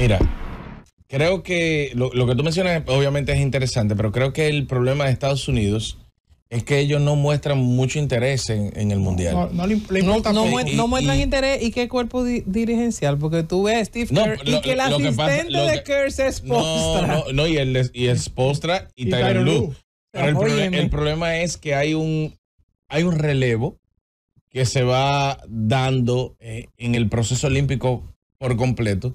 Mira, creo que lo, que tú mencionas obviamente es interesante, pero creo que el problema de Estados Unidos es que ellos no muestran mucho interés en, el Mundial. No, le, importa no, muestran interés y qué cuerpo dirigencial, porque tú ves a Steve Kerr y que el asistente de Kerr se Postra. No, y el, y es Postra y, Blue. el, problema es que hay un, hay un relevo que se va dando eh, en el proceso olímpico por completo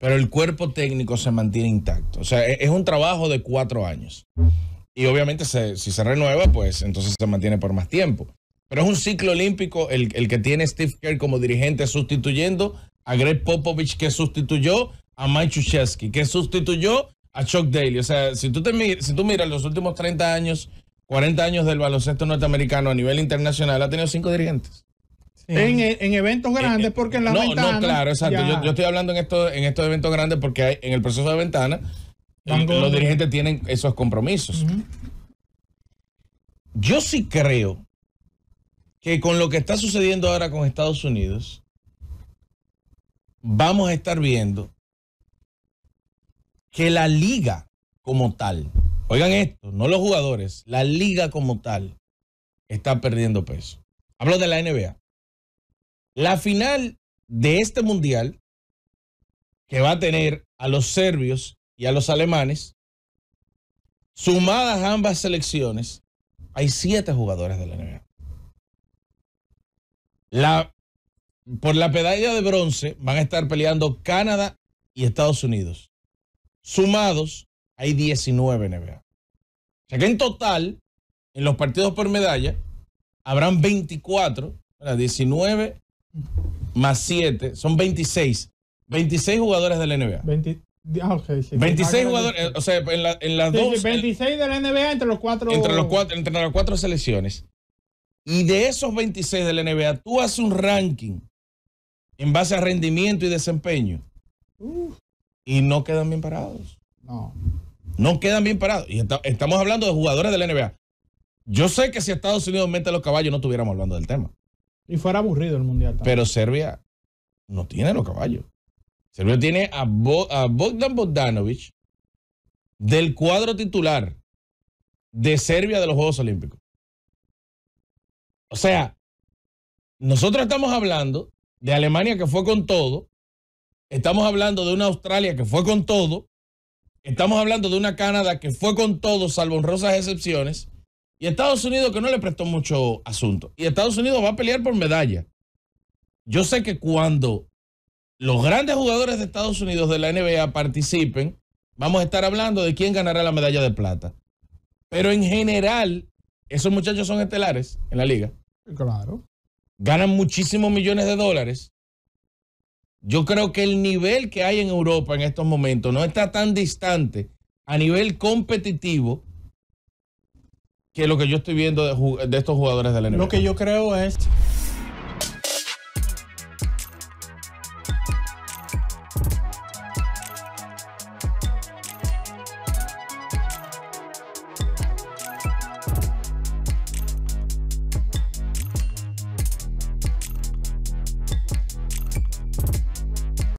pero el cuerpo técnico se mantiene intacto. O sea, e-, es un trabajo de cuatro años. Y obviamente si se renueva, pues entonces se mantiene por más tiempo. Pero es un ciclo olímpico el, que tiene Steve Kerr como dirigente sustituyendo a Greg Popovich que sustituyó a Mike Krzyzewski, que sustituyó a Chuck Daly. O sea, si tú, te, si tú miras los últimos 30 años, 40 años del baloncesto norteamericano a nivel internacional, ha tenido cinco dirigentes. En, eventos eh, grandes, eh, porque en las no, No, claro, exacto. Yo, estoy hablando en, esto, en estos eventos grandes porque en el proceso de ventana los dirigentes tienen esos compromisos. Yo sí creo que con lo que está sucediendo ahora con Estados Unidos, vamos a estar viendo que la liga como tal, oigan esto, no los jugadores, la liga como tal está perdiendo peso. Hablo de la NBA. La final de este mundial, que va a tener a los serbios y a los alemanes, sumadas ambas selecciones, hay siete jugadores de la NBA. La, por la medalla de bronce van a estar peleando Canadá y Estados Unidos. Sumados, hay 19 NBA. O sea que en total, en los partidos por medalla, habrán 24, 19 más 7, son 26. 26 jugadores de la NBA. 26 ah, ah, jugadores, o sea, en, las dos. 26 de la NBA entre los cuatro. Entre, los cuatro, las cuatro selecciones. Y de esos 26 de la NBA, tú haces un ranking en base a rendimiento y desempeño. Y no quedan bien parados. No. No quedan bien parados. Y estamos hablando de jugadores de la NBA. Yo sé que si Estados Unidos mete los caballos, no estuviéramos hablando del tema. Y fuera aburrido el mundial. Pero Serbia no tiene los caballos. Serbia tiene a, a Bogdan Bogdanovic del cuadro titular de Serbia de los Juegos Olímpicos. O sea, nosotros estamos hablando de Alemania que fue con todo, estamos hablando de una Australia que fue con todo, estamos hablando de una Canadá que fue con todo, salvo honrosas excepciones, y Estados Unidos que no le prestó mucho asunto. Y Estados Unidos va a pelear por medalla. Yo sé que cuando los grandes jugadores de Estados Unidos de la NBA participen, vamos a estar hablando de quién ganará la medalla de plata. Pero en general, esos muchachos son estelares en la liga. Claro. Ganan muchísimos millones de dólares. Yo creo que el nivel que hay en Europa en estos momentos no está tan distante a nivel competitivo que lo que yo estoy viendo de, estos jugadores del NBA. Lo que yo creo es